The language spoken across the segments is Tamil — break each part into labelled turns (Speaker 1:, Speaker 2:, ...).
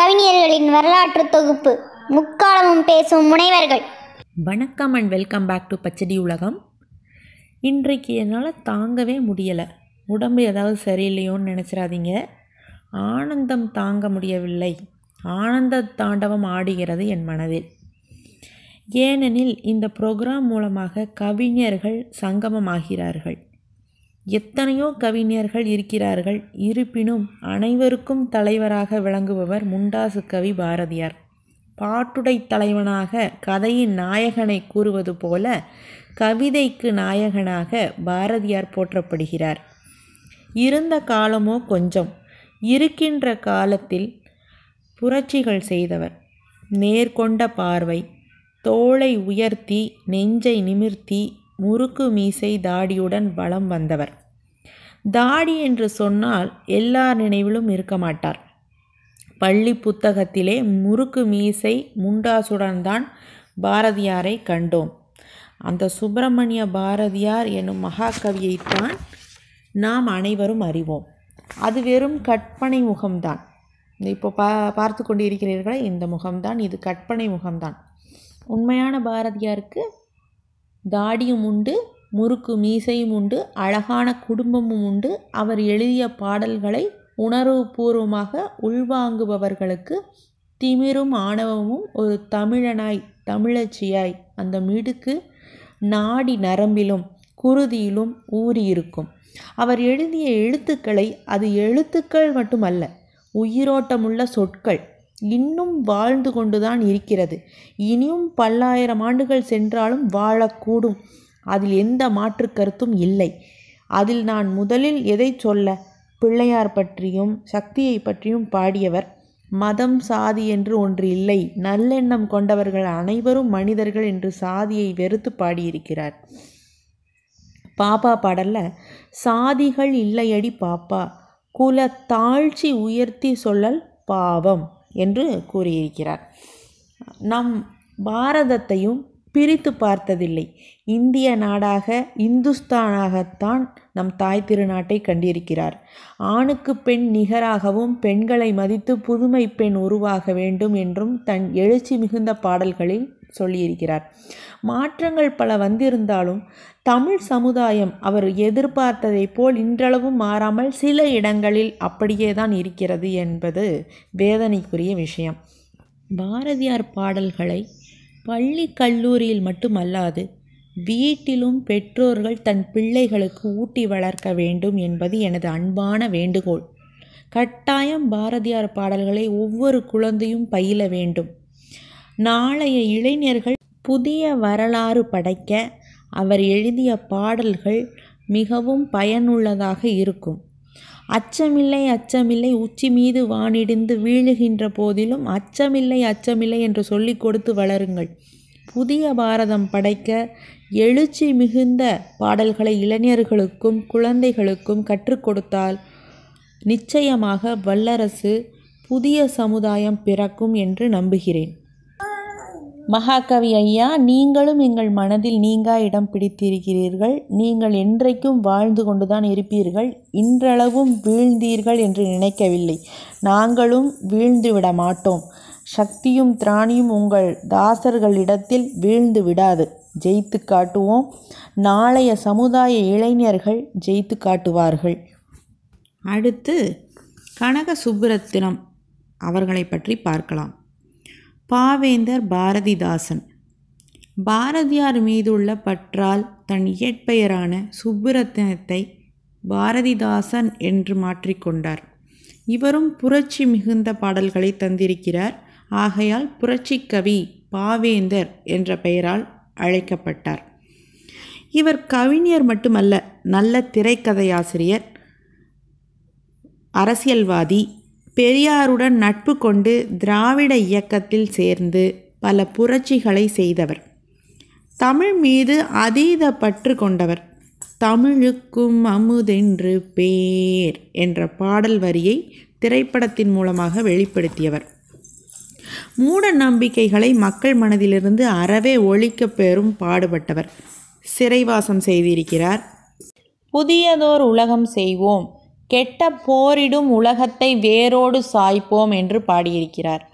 Speaker 1: கவிஞர்களின் வரலாற்று தொகுப்பு முக்காலமும் பேசும் முனைவர்கள் வணக்கம் and welcome back to Pachadi Ulagam இன்றைக்கு என்னால் தாங்கவே முடியலை உடம்பு ஏதாவது சரியில்லையோன்னு நினச்சிடாதீங்க ஆனந்தம் தாங்க முடியவில்லை ஆனந்த தாண்டவம் ஆடுகிறது என் மனதில் ஏனெனில் இந்த ப்ரோக்ராம் மூலமாக கவிஞர்கள் சங்கமமாகிறார்கள் எத்தனையோ கவிஞர்கள் இருக்கிறார்கள் இருப்பினும் அனைவருக்கும் தலைவராக விளங்குபவர் முண்டாசு கவி பாரதியார் பாட்டுடை தலைவனாக கதையின் நாயகனை கூறுவது போல கவிதைக்கு நாயகனாக பாரதியார் போற்றப்படுகிறார் இருந்த காலமோ கொஞ்சம் இருக்கின்ற காலத்தில் புரட்சிகள் செய்தவர் நேர்கொண்ட பார்வை தோளை உயர்த்தி நெஞ்சை நிமிர்த்தி முறுக்கு மீசை தாடியுடன் வளம் வந்தவர் தாடி என்று சொன்னால் எல்லார் நினைவிலும் இருக்க மாட்டார் பள்ளி புத்தகத்திலே முறுக்கு மீசை முண்டாசுடன் தான் பாரதியாரை கண்டோம் அந்த சுப்பிரமணிய பாரதியார் என்னும் மகாகவியைத்தான் நாம் அனைவரும் அறிவோம் அது வெறும் கற்பனை முகம்தான் இப்போ பா பார்த்து கொண்டிருக்கிறீர்களே இருக்கிறீர்களே இந்த முகம்தான் இது கற்பனை முகம்தான் உண்மையான பாரதியாருக்கு தாடியும் உண்டு முறுக்கு மீசையும் உண்டு அழகான குடும்பமும் உண்டு அவர் எழுதிய பாடல்களை உணர்வுபூர்வமாக உள்வாங்குபவர்களுக்கு திமிரும் ஆணவமும் ஒரு தமிழனாய் தமிழச்சியாய் அந்த மிடுக்கு நாடி நரம்பிலும் குருதியிலும் ஊறியிருக்கும் அவர் எழுதிய எழுத்துக்களை அது எழுத்துக்கள் மட்டுமல்ல உயிரோட்டமுள்ள சொற்கள் இன்னும் வாழ்ந்து கொண்டுதான் இருக்கிறது இனியும் பல்லாயிரம் ஆண்டுகள் சென்றாலும் வாழக்கூடும் அதில் எந்த மாற்று கருத்தும் இல்லை அதில் நான் முதலில் எதை சொல்ல பிள்ளையார் பற்றியும் சக்தியை பற்றியும் பாடியவர் மதம் சாதி என்று ஒன்று இல்லை நல்லெண்ணம் கொண்டவர்கள் அனைவரும் மனிதர்கள் என்று சாதியை வெறுத்து பாடியிருக்கிறார் பாப்பா பாடல்ல சாதிகள் இல்லையடி பாப்பா குல தாழ்ச்சி உயர்த்தி சொல்லல் பாவம் என்று கூறியிருக்கிறார் நம் பாரதத்தையும் பிரித்து பார்த்ததில்லை இந்திய நாடாக இந்துஸ்தானாகத்தான் நம் தாய் திருநாட்டை கண்டிருக்கிறார் ஆணுக்கு பெண் நிகராகவும் பெண்களை மதித்து புதுமை பெண் உருவாக வேண்டும் என்றும் தன் எழுச்சி மிகுந்த பாடல்களில் சொல்லியிருக்கிறார் மாற்றங்கள் பல வந்திருந்தாலும் தமிழ் சமுதாயம் அவர் எதிர்பார்த்ததை போல் இன்றளவும் மாறாமல் சில இடங்களில் அப்படியே தான் இருக்கிறது என்பது வேதனைக்குரிய விஷயம் பாரதியார் பாடல்களை பள்ளி கல்லூரியில் மட்டுமல்லாது வீட்டிலும் பெற்றோர்கள் தன் பிள்ளைகளுக்கு ஊட்டி வளர்க்க வேண்டும் என்பது எனது அன்பான வேண்டுகோள் கட்டாயம் பாரதியார் பாடல்களை ஒவ்வொரு குழந்தையும் பயில வேண்டும் நாளைய இளைஞர்கள் புதிய வரலாறு படைக்க அவர் எழுதிய பாடல்கள் மிகவும் பயனுள்ளதாக இருக்கும் அச்சமில்லை அச்சமில்லை உச்சி மீது வானிடிந்து வீழுகின்ற போதிலும் அச்சமில்லை அச்சமில்லை என்று சொல்லிக் கொடுத்து வளருங்கள் புதிய பாரதம் படைக்க எழுச்சி மிகுந்த பாடல்களை இளைஞர்களுக்கும் குழந்தைகளுக்கும் கற்றுக் கொடுத்தால் நிச்சயமாக வல்லரசு புதிய சமுதாயம் பிறக்கும் என்று நம்புகிறேன் மகாகவி ஐயா நீங்களும் எங்கள் மனதில் நீங்கா இடம் பிடித்திருக்கிறீர்கள் நீங்கள் என்றைக்கும் வாழ்ந்து கொண்டுதான் இருப்பீர்கள் இன்றளவும் வீழ்ந்தீர்கள் என்று நினைக்கவில்லை நாங்களும் வீழ்ந்து விட மாட்டோம் சக்தியும் திராணியும் உங்கள் தாசர்களிடத்தில் வீழ்ந்து விடாது ஜெயித்து காட்டுவோம் நாளைய சமுதாய இளைஞர்கள் ஜெயித்து காட்டுவார்கள் அடுத்து கனக சுப்பிரத்தினம் அவர்களை பற்றி பார்க்கலாம் பாவேந்தர் பாரதிதாசன் பாரதியார் மீதுள்ள பற்றால் தன் இயற்பெயரான சுப்பிரத்தினத்தை பாரதிதாசன் என்று மாற்றிக்கொண்டார் இவரும் புரட்சி மிகுந்த பாடல்களை தந்திருக்கிறார் ஆகையால் புரட்சிக்கவி பாவேந்தர் என்ற பெயரால் அழைக்கப்பட்டார் இவர் கவிஞர் மட்டுமல்ல நல்ல திரைக்கதையாசிரியர் அரசியல்வாதி பெரியாருடன் நட்பு கொண்டு திராவிட இயக்கத்தில் சேர்ந்து பல புரட்சிகளை செய்தவர் தமிழ் மீது அதீத பற்று கொண்டவர் தமிழுக்கும் அமுதென்று பேர் என்ற பாடல் வரியை திரைப்படத்தின் மூலமாக வெளிப்படுத்தியவர் மூட நம்பிக்கைகளை மக்கள் மனதிலிருந்து அறவே ஒழிக்க பெறும் பாடுபட்டவர் சிறைவாசம் செய்திருக்கிறார் புதியதோர் உலகம் செய்வோம் கெட்ட போரிடும் உலகத்தை வேரோடு சாய்ப்போம் என்று பாடியிருக்கிறார்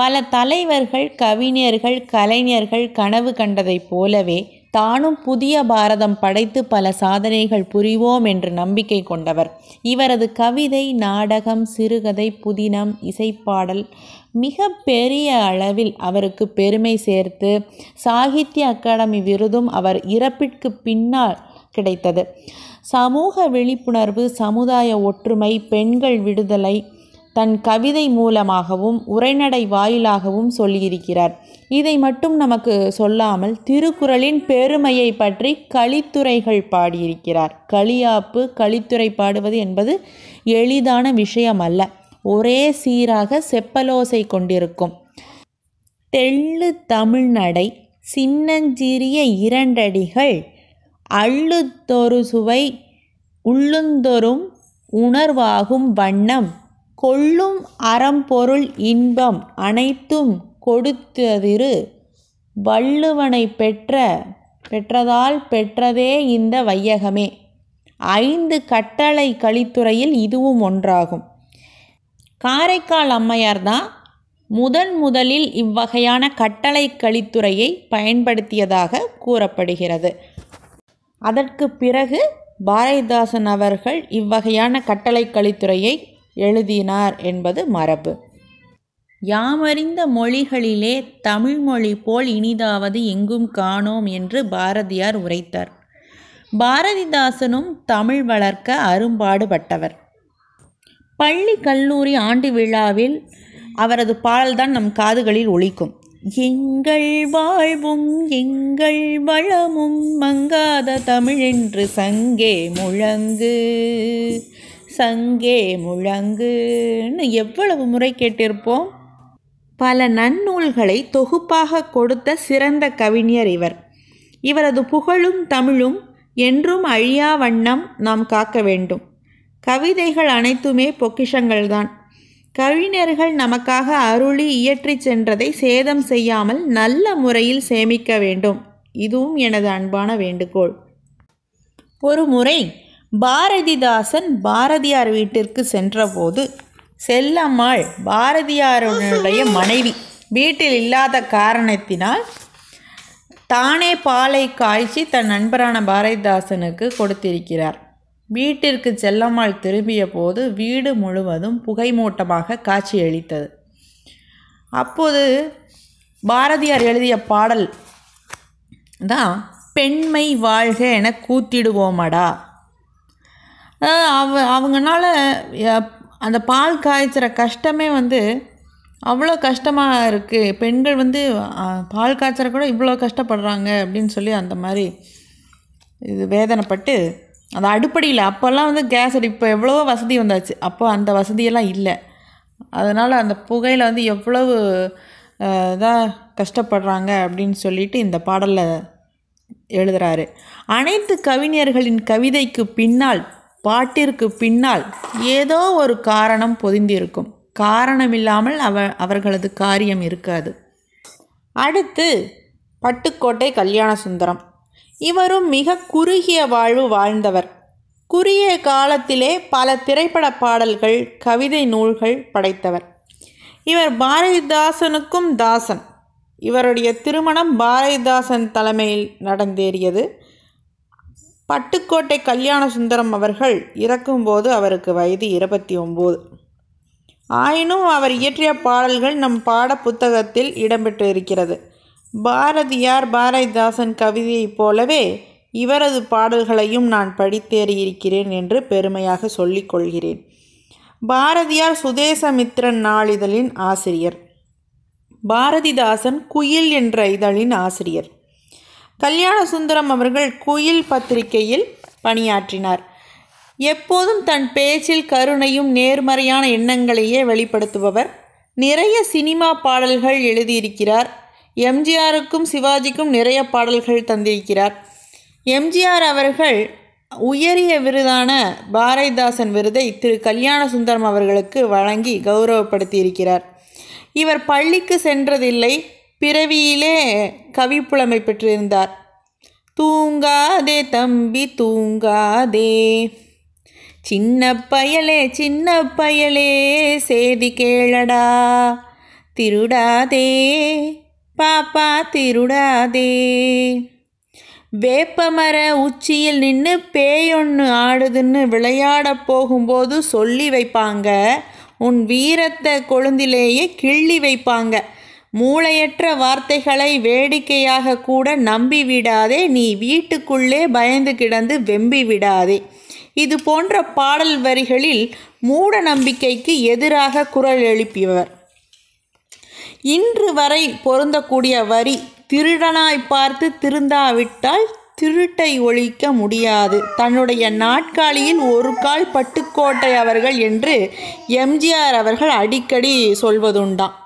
Speaker 1: பல தலைவர்கள் கவிஞர்கள் கலைஞர்கள் கனவு கண்டதைப் போலவே தானும் புதிய பாரதம் படைத்து பல சாதனைகள் புரிவோம் என்று நம்பிக்கை கொண்டவர் இவரது கவிதை நாடகம் சிறுகதை புதினம் இசைப்பாடல் மிக பெரிய அளவில் அவருக்கு பெருமை சேர்த்து சாகித்ய அகாடமி விருதும் அவர் இறப்பிற்கு பின்னால் கிடைத்தது சமூக விழிப்புணர்வு சமுதாய ஒற்றுமை பெண்கள் விடுதலை தன் கவிதை மூலமாகவும் உரைநடை வாயிலாகவும் சொல்லியிருக்கிறார் இதை மட்டும் நமக்கு சொல்லாமல் திருக்குறளின் பெருமையை பற்றி கலித்துறைகள் பாடியிருக்கிறார் களியாப்பு கலித்துறை பாடுவது என்பது எளிதான விஷயம் அல்ல ஒரே சீராக செப்பலோசை கொண்டிருக்கும் தெள்ளு தமிழ்நடை சின்னஞ்சிறிய இரண்டடிகள் அள்ளுத்தொரு சுவை உள்ளுந்தொரும் உணர்வாகும் வண்ணம் கொள்ளும் அறம்பொருள் இன்பம் அனைத்தும் கொடுத்ததிரு வள்ளுவனை பெற்ற பெற்றதால் பெற்றதே இந்த வையகமே ஐந்து கட்டளை கழித்துறையில் இதுவும் ஒன்றாகும் காரைக்கால் அம்மையார் தான் முதன் முதலில் இவ்வகையான கட்டளை கழித்துறையை பயன்படுத்தியதாக கூறப்படுகிறது அதற்கு பிறகு பாரதிதாசன் அவர்கள் இவ்வகையான கட்டளைக் கழித்துறையை எழுதினார் என்பது மரபு யாமறிந்த மொழிகளிலே தமிழ்மொழி போல் இனிதாவது எங்கும் காணோம் என்று பாரதியார் உரைத்தார் பாரதிதாசனும் தமிழ் வளர்க்க அரும்பாடுபட்டவர் பள்ளி கல்லூரி ஆண்டு விழாவில் அவரது பாடல்தான் நம் காதுகளில் ஒழிக்கும் எங்கள் வாழ்வும் எங்கள் வளமும் மங்காத தமிழென்று சங்கே முழங்கு சங்கே முழங்குன்னு எவ்வளவு முறை கேட்டிருப்போம் பல நன்னூல்களை தொகுப்பாக கொடுத்த சிறந்த கவிஞர் இவர் இவரது புகழும் தமிழும் என்றும் அழியா வண்ணம் நாம் காக்க வேண்டும் கவிதைகள் அனைத்துமே பொக்கிஷங்கள்தான் கவிஞர்கள் நமக்காக அருளி இயற்றி சென்றதை சேதம் செய்யாமல் நல்ல முறையில் சேமிக்க வேண்டும் இதுவும் எனது அன்பான வேண்டுகோள் ஒரு முறை பாரதிதாசன் பாரதியார் வீட்டிற்கு சென்றபோது செல்லம்மாள் பாரதியாருடைய மனைவி வீட்டில் இல்லாத காரணத்தினால் தானே பாலை காய்ச்சி தன் நண்பரான பாரதிதாசனுக்கு கொடுத்திருக்கிறார் வீட்டிற்கு செல்லம்மாள் திரும்பிய போது வீடு முழுவதும் புகைமூட்டமாக காட்சியளித்தது அப்போது பாரதியார் எழுதிய பாடல் தான் பெண்மை வாழ்க என கூத்திடுவோமடா அவ அவங்கனால அந்த பால் காய்ச்சுற கஷ்டமே வந்து அவ்வளோ கஷ்டமாக இருக்குது பெண்கள் வந்து பால் காய்ச்சற கூட இவ்வளோ கஷ்டப்படுறாங்க அப்படின்னு சொல்லி அந்த மாதிரி இது வேதனைப்பட்டு அது அடுப்படியில் அப்போல்லாம் வந்து கேஸ் இப்போ எவ்வளோ வசதி வந்தாச்சு அப்போ அந்த வசதியெல்லாம் இல்லை அதனால் அந்த புகையில் வந்து எவ்வளவு இதாக கஷ்டப்படுறாங்க அப்படின்னு சொல்லிட்டு இந்த பாடலில் எழுதுகிறாரு அனைத்து கவிஞர்களின் கவிதைக்கு பின்னால் பாட்டிற்கு பின்னால் ஏதோ ஒரு காரணம் பொதிந்திருக்கும் காரணம் இல்லாமல் அவ அவர்களது காரியம் இருக்காது அடுத்து பட்டுக்கோட்டை கல்யாண சுந்தரம் இவரும் மிக குறுகிய வாழ்வு வாழ்ந்தவர் குறுகிய காலத்திலே பல திரைப்பட பாடல்கள் கவிதை நூல்கள் படைத்தவர் இவர் பாரதிதாசனுக்கும் தாசன் இவருடைய திருமணம் பாரதிதாசன் தலைமையில் நடந்தேறியது பட்டுக்கோட்டை கல்யாண சுந்தரம் அவர்கள் இறக்கும்போது அவருக்கு வயது இருபத்தி ஒம்பது ஆயினும் அவர் இயற்றிய பாடல்கள் நம் பாட புத்தகத்தில் இடம்பெற்று இருக்கிறது பாரதியார் பாரதிதாசன் கவிதையைப் போலவே இவரது பாடல்களையும் நான் படித்தேறியிருக்கிறேன் என்று பெருமையாக சொல்லிக்கொள்கிறேன் பாரதியார் சுதேசமித்ரன் நாளிதழின் ஆசிரியர் பாரதிதாசன் குயில் என்ற இதழின் ஆசிரியர் கல்யாண சுந்தரம் அவர்கள் குயில் பத்திரிகையில் பணியாற்றினார் எப்போதும் தன் பேச்சில் கருணையும் நேர்மறையான எண்ணங்களையே வெளிப்படுத்துபவர் நிறைய சினிமா பாடல்கள் எழுதியிருக்கிறார் எம்ஜிஆருக்கும் சிவாஜிக்கும் நிறைய பாடல்கள் தந்திருக்கிறார் எம்ஜிஆர் அவர்கள் உயரிய விருதான பாரதிதாசன் விருதை திரு கல்யாண சுந்தரம் அவர்களுக்கு வழங்கி கௌரவப்படுத்தியிருக்கிறார் இவர் பள்ளிக்கு சென்றதில்லை பிறவியிலே கவி புலமை பெற்றிருந்தார் தூங்காதே தம்பி தூங்காதே சின்ன பயலே சின்ன பயலே சேதி கேளடா திருடாதே பாப்பா திருடாதே வேப்பமர உச்சியில் நின்று பேயொன்று ஆடுதுன்னு விளையாட போகும்போது சொல்லி வைப்பாங்க உன் வீரத்தை கொழுந்திலேயே கிள்ளி வைப்பாங்க மூளையற்ற வார்த்தைகளை வேடிக்கையாக கூட நம்பி விடாதே நீ வீட்டுக்குள்ளே பயந்து கிடந்து வெம்பி விடாதே இது போன்ற பாடல் வரிகளில் மூட நம்பிக்கைக்கு எதிராக குரல் எழுப்பியவர் இன்று வரை பொருந்தக்கூடிய வரி திருடனாய் பார்த்து திருந்தாவிட்டால் திருட்டை ஒழிக்க முடியாது தன்னுடைய நாட்காலியில் ஒரு கால் பட்டுக்கோட்டை அவர்கள் என்று எம்ஜிஆர் அவர்கள் அடிக்கடி சொல்வதுண்டாம்